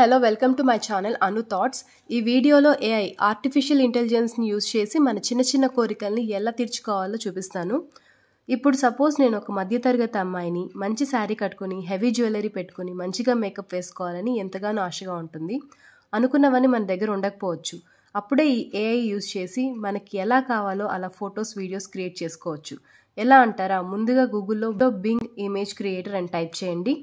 hello welcome to my channel Anu thoughts ఈ వీడియోలో AI artificial ఇంటెలిజెన్స్ని use చేసి మన చిన్న చిన్న కోరికల్ని ఎలా తీర్చుకోవాలో చూపిస్తాను ఇప్పుడు సపోజ్ నేను ఒక మధ్యతరగతి అమ్మాయిని మంచి శారీ కట్టుకుని హెవీ జ్యువెలరీ పెట్టుకుని మంచిగా మేకప్ వేసుకోవాలని ఎంతగానో ఆశగా ఉంటుంది అనుకున్నవన్నీ మన దగ్గర ఉండకపోవచ్చు అప్పుడే ఈ ఏఐ యూజ్ చేసి మనకి ఎలా కావాలో అలా ఫొటోస్ వీడియోస్ క్రియేట్ చేసుకోవచ్చు ఎలా అంటారా ముందుగా గూగుల్లో బింగ్ ఇమేజ్ క్రియేటర్ అని టైప్ చేయండి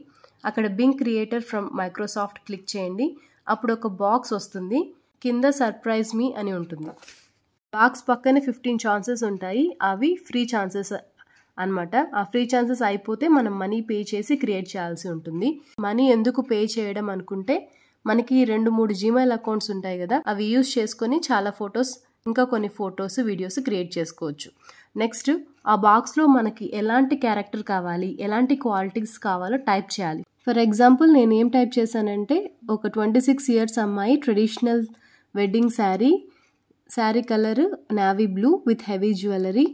అక్కడ Bing creator from Microsoft click చేయండి అప్పుడు ఒక బాక్స్ వస్తుంది కింద సర్ప్రైజ్ మీ అని ఉంటుంది బాక్స్ పక్కనే ఫిఫ్టీన్ ఛాన్సెస్ ఉంటాయి అవి ఫ్రీ ఛాన్సెస్ అనమాట ఆ ఫ్రీ ఛాన్సెస్ అయిపోతే మనం మనీ పే చేసి క్రియేట్ చేయాల్సి ఉంటుంది మనీ ఎందుకు పే చేయడం అనుకుంటే మనకి రెండు మూడు జీమెయిల్ అకౌంట్స్ ఉంటాయి కదా అవి యూజ్ చేసుకొని చాలా ఫొటోస్ ఇంకా కొన్ని ఫొటోస్ వీడియోస్ క్రియేట్ చేసుకోవచ్చు నెక్స్ట్ ఆ బాక్స్లో మనకి ఎలాంటి క్యారెక్టర్ కావాలి ఎలాంటి క్వాలిటీస్ కావాలో టైప్ చేయాలి ఫర్ ఎగ్జాంపుల్ నేను ఏం టైప్ చేశానంటే ఒక ట్వంటీ సిక్స్ ఇయర్స్ అమ్మాయి traditional wedding sari sari colour navy blue with heavy jewellery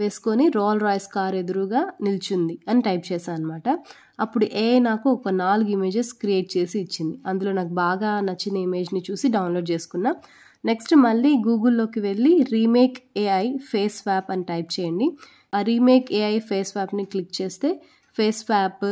వేసుకొని రోల్ రాయ్స్ కార్ ఎదురుగా నిల్చుంది అని టైప్ చేశాను అనమాట అప్పుడు ఏ నాకు ఒక నాలుగు ఇమేజెస్ క్రియేట్ చేసి ఇచ్చింది అందులో నాకు బాగా నచ్చిన ఇమేజ్ని చూసి డౌన్లోడ్ చేసుకున్నా నెక్స్ట్ మళ్ళీ గూగుల్లోకి వెళ్ళి రీమేక్ ఏఐ ఫేస్ వ్యాప్ అని టైప్ చేయండి ఆ రీమేక్ ఏఐ ఫేస్ వ్యాప్ని క్లిక్ చేస్తే face swap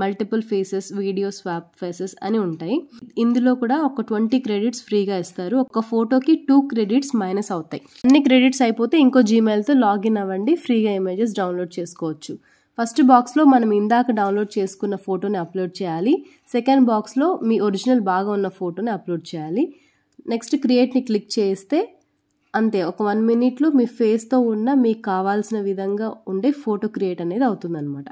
multiple faces video swap faces అని ఉంటాయి ఇందులో కూడా ఒక ట్వంటీ క్రెడిట్స్ ఫ్రీగా ఇస్తారు ఒక ఫోటోకి టూ క్రెడిట్స్ మైనస్ అవుతాయి అన్ని క్రెడిట్స్ అయిపోతే ఇంకో జీమెయిల్తో లాగిన్ అవ్వండి ఫ్రీగా ఇమేజెస్ డౌన్లోడ్ చేసుకోవచ్చు ఫస్ట్ బాక్స్లో మనం ఇందాక డౌన్లోడ్ చేసుకున్న ఫోటోని అప్లోడ్ చేయాలి సెకండ్ బాక్స్లో మీ ఒరిజినల్ బాగా ఉన్న ఫోటోని అప్లోడ్ చేయాలి నెక్స్ట్ క్రియేట్ని క్లిక్ చేస్తే అంతే ఒక వన్ మినిట్లో మీ ఫేస్తో ఉన్న మీకు కావాల్సిన విధంగా ఉండే ఫోటో క్రియేట్ అనేది అవుతుందన్నమాట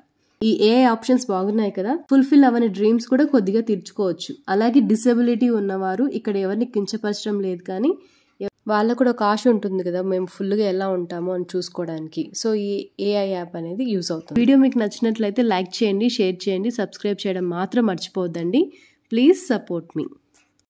ఈ ఏ ఆప్షన్స్ బాగున్నాయి కదా ఫుల్ఫిల్ అవని డ్రీమ్స్ కూడా కొద్దిగా తీర్చుకోవచ్చు అలాగే డిసెబిలిటీ ఉన్నవారు ఇక్కడ ఎవరిని కించపరచడం లేదు కానీ వాళ్ళకు కూడా ఒక ఆశ ఉంటుంది కదా మేము ఫుల్గా ఎలా ఉంటామో అని చూసుకోవడానికి సో ఈ ఏఐ యాప్ అనేది యూజ్ అవుతుంది వీడియో మీకు నచ్చినట్లయితే లైక్ చేయండి షేర్ చేయండి సబ్స్క్రైబ్ చేయడం మాత్రం మర్చిపోవద్దండి ప్లీజ్ సపోర్ట్ మీ